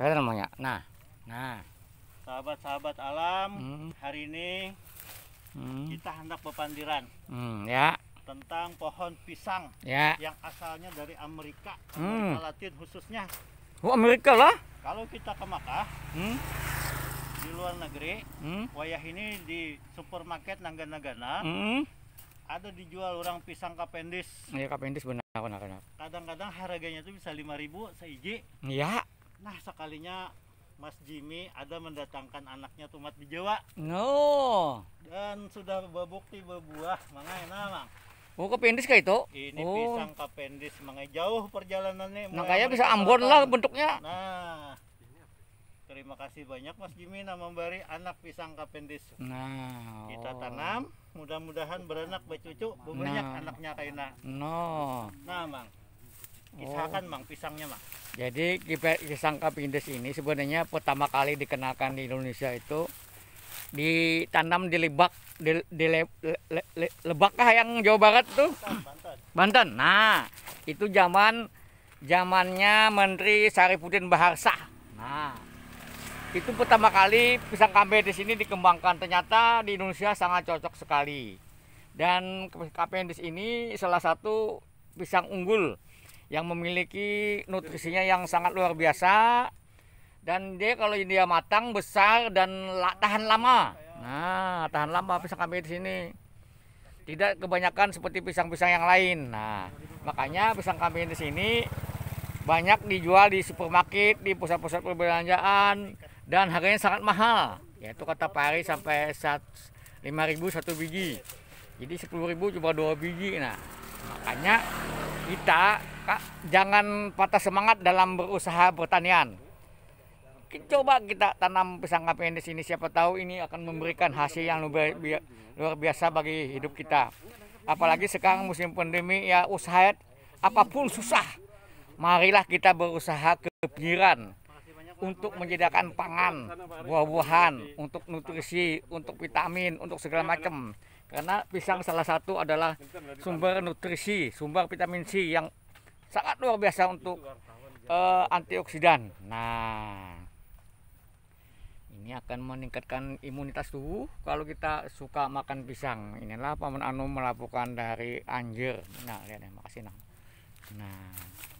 Saya namanya. Nah, nah. Sahabat-sahabat alam, hmm. hari ini hmm. kita hendak pepandiran. Hmm, ya. Tentang pohon pisang ya. yang asalnya dari Amerika, hmm. Amerika hmm. Latin khususnya. Oh, Amerika lah. Kalau kita ke Makkah, hmm. di luar negeri, hmm. wayah ini di supermarket Nanggana-Gana, hmm. ada dijual orang pisang kapendis. Iya, kapendis benar benar benar. Kadang-kadang harganya itu bisa 5000 seiji. Iya Nah sekalinya Mas Jimmy ada mendatangkan anaknya tumat di Jawa. No. Oh. Dan sudah berbukti berbuah, mana enak, Mang. Oh, kependis kayak itu? Ini oh. pisang kapendis, mengenai jauh perjalanannya. Nah, kayak bisa Ambon lah bentuknya. Nah. Terima kasih banyak Mas Jimmy nama memberi anak pisang kapendis. Nah. Kita oh. tanam, mudah-mudahan beranak bercucu, banyak nah. anaknya kainak No. Nah pisangnya jadi pisang kapindes ini sebenarnya pertama kali dikenalkan di Indonesia itu ditanam di lebak di, di le, le, le, lebak kah yang Jawa Barat tuh Banten. Banten nah itu zaman zamannya Menteri Sariputin Baharsah nah itu pertama kali pisang kapindes ini dikembangkan ternyata di Indonesia sangat cocok sekali dan kapindes ini salah satu pisang unggul yang memiliki nutrisinya yang sangat luar biasa dan dia kalau dia matang besar dan tahan lama nah tahan lama pisang kami di sini tidak kebanyakan seperti pisang-pisang yang lain nah makanya pisang kami di sini banyak dijual di supermarket di pusat-pusat perbelanjaan dan harganya sangat mahal yaitu kata pari sampai 5.000 satu biji jadi 10.000 coba dua biji nah Makanya kita kak, jangan patah semangat dalam berusaha pertanian. Coba kita tanam pisang kapeng di sini siapa tahu ini akan memberikan hasil yang luar biasa bagi hidup kita. Apalagi sekarang musim pandemi ya usaha apapun susah. Marilah kita berusaha ke pinggiran untuk menyediakan pangan, buah-buahan, untuk nutrisi, untuk vitamin, untuk segala macam. Karena pisang salah satu adalah sumber nutrisi, sumber vitamin C yang sangat luar biasa untuk uh, antioksidan. Nah, ini akan meningkatkan imunitas tubuh kalau kita suka makan pisang. Inilah paman Anu melakukan dari anjir. Nah, lihat ya, makasih Nah. nah.